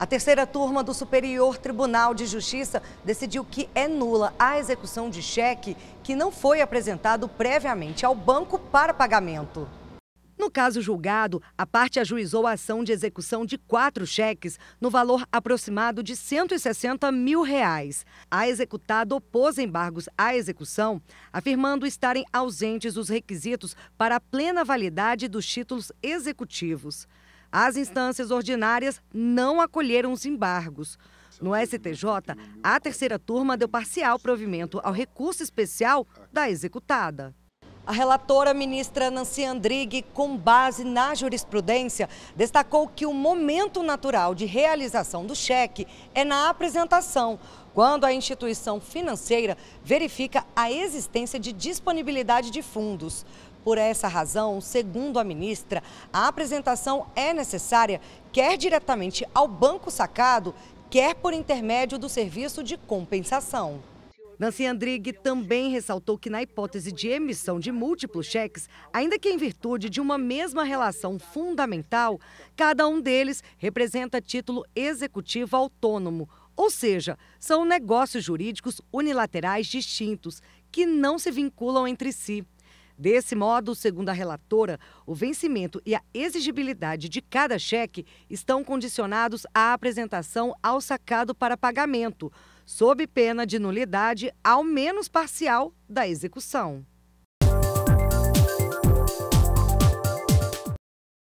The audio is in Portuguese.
A terceira turma do Superior Tribunal de Justiça decidiu que é nula a execução de cheque que não foi apresentado previamente ao banco para pagamento. No caso julgado, a parte ajuizou a ação de execução de quatro cheques no valor aproximado de 160 mil reais. A executada opôs embargos à execução, afirmando estarem ausentes os requisitos para a plena validade dos títulos executivos. As instâncias ordinárias não acolheram os embargos. No STJ, a terceira turma deu parcial provimento ao recurso especial da executada. A relatora ministra Nancy Andrighi, com base na jurisprudência, destacou que o momento natural de realização do cheque é na apresentação, quando a instituição financeira verifica a existência de disponibilidade de fundos. Por essa razão, segundo a ministra, a apresentação é necessária quer diretamente ao banco sacado, quer por intermédio do serviço de compensação. Nancy Andrig também ressaltou que, na hipótese de emissão de múltiplos cheques, ainda que em virtude de uma mesma relação fundamental, cada um deles representa título executivo autônomo, ou seja, são negócios jurídicos unilaterais distintos, que não se vinculam entre si. Desse modo, segundo a relatora, o vencimento e a exigibilidade de cada cheque estão condicionados à apresentação ao sacado para pagamento, sob pena de nulidade, ao menos parcial, da execução.